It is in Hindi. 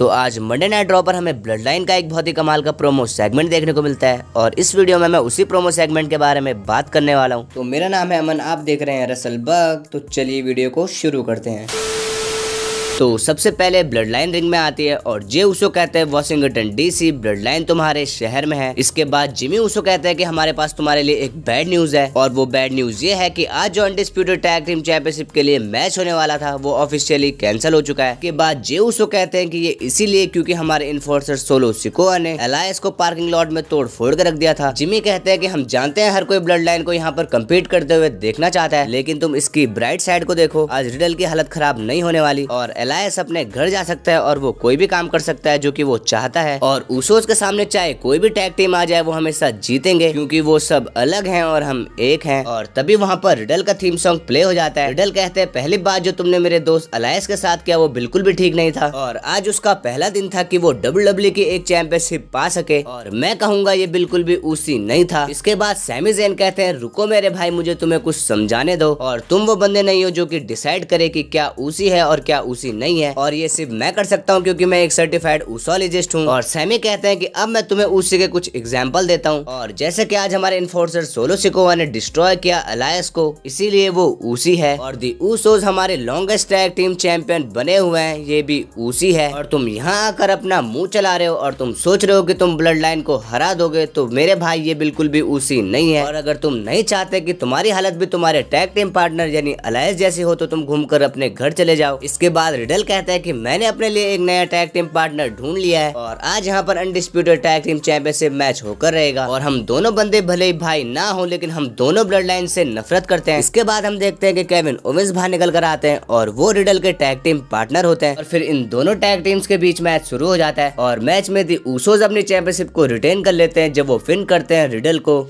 तो आज मंडे नाइट ड्रॉ पर हमें ब्लड लाइन का एक बहुत ही कमाल का प्रोमो सेगमेंट देखने को मिलता है और इस वीडियो में मैं उसी प्रोमो सेगमेंट के बारे में बात करने वाला हूँ तो मेरा नाम है अमन आप देख रहे हैं रसल बग तो चलिए वीडियो को शुरू करते हैं तो सबसे पहले ब्लड लाइन रिंग में आती है और जे उसको कहते हैं वॉशिंगटन डीसी ब्लड लाइन तुम्हारे शहर में है इसके बाद जिमी उसको कहते हैं कि हमारे पास तुम्हारे लिए एक बैड न्यूज है और वो बैड न्यूज ये है कि आज जो अनडिस्प्यूटेड टैग टीम चैंपियनशिप के लिए मैच होने वाला था वो ऑफिशियली कैंसिल हो चुका है के बाद जे उसो कहते हैं की ये इसीलिए क्यूँकी हमारे इन्फोर्सर सोलो सिकोआ ने अलायस को पार्किंग लॉट में तोड़ फोड़ कर रख दिया था जिमी कहते हैं की हम जानते हैं हर कोई ब्लड लाइन को यहाँ पर कम्पीट करते हुए देखना चाहता है लेकिन तुम इसकी ब्राइट साइड को देखो आज रिडल की हालत खराब नहीं होने वाली और एलायस अपने घर जा सकता है और वो कोई भी काम कर सकता है जो की वो चाहता है और उसोस के सामने चाहे कोई भी टैग टीम आ जाए वो हमेशा जीतेंगे क्योंकि वो सब अलग है और हम एक है और तभी वहाँ पर रिडल का थीम सॉन्ग प्ले हो जाता है रिडल कहते हैं पहली बात जो तुमने मेरे दोस्त अलायस के साथ किया वो बिल्कुल भी ठीक नहीं था और आज उसका पहला दिन था की वो डब्ल्यू डब्ल्यू e की एक चैंपियनशिप पा सके और मैं कहूंगा ये बिल्कुल भी उसी नहीं था इसके बाद सैमी जैन कहते हैं रुको मेरे भाई मुझे तुम्हें कुछ समझाने दो और तुम वो बंदे नहीं हो जो की डिसाइड करे की क्या उसी है और क्या उसी नहीं है और ये सिर्फ मैं कर सकता हूँ क्योंकि मैं एक सर्टिफाइड ऊसोलॉजिस्ट हूँ और सैमी कहते हैं कि अब मैं तुम्हें उसी के कुछ एग्जाम्पल देता हूँ और जैसे की आज हमारे इन्फोर्सर सोलो सिकोवा ने डिस्ट्रॉय किया अलायस को इसीलिए वो उसी है और दी ऊसोज हमारे लॉन्गेस्ट टैग टीम चैंपियन बने हुए हैं ये भी ऊसी है और तुम यहाँ आकर अपना मुंह चला रहे हो और तुम सोच रहे हो कि तुम ब्लड लाइन को हरा दोगे तो मेरे भाई ये बिल्कुल भी उसी नहीं है और अगर तुम नहीं चाहते कि तुम्हारी हालत भी तुम्हारे टैग टीम पार्टनर यानी अलायस जैसी हो तो तुम घूम अपने घर चले जाओ इसके बाद रिडल कहता है कि मैंने अपने लिए एक नया टैग टीम पार्टनर ढूंढ लिया है और आज यहाँ पर undisputed tag team championship match होकर रहेगा और हम दोनों बंदे भले ही भाई ना हो लेकिन हम दोनों ब्लड लाइन से नफरत करते हैं इसके बाद हम देखते हैं कि केविन ओविंस बाहर निकल कर आते हैं और वो रिडल के टैग टीम पार्टनर होते हैं और फिर इन दोनों टैग टीम्स के बीच मैच शुरू हो जाता है और मैच में दी ऊसोज अपनी चैंपियनशिप को रिटेन कर लेते हैं जब वो फिन करते हैं रिडल को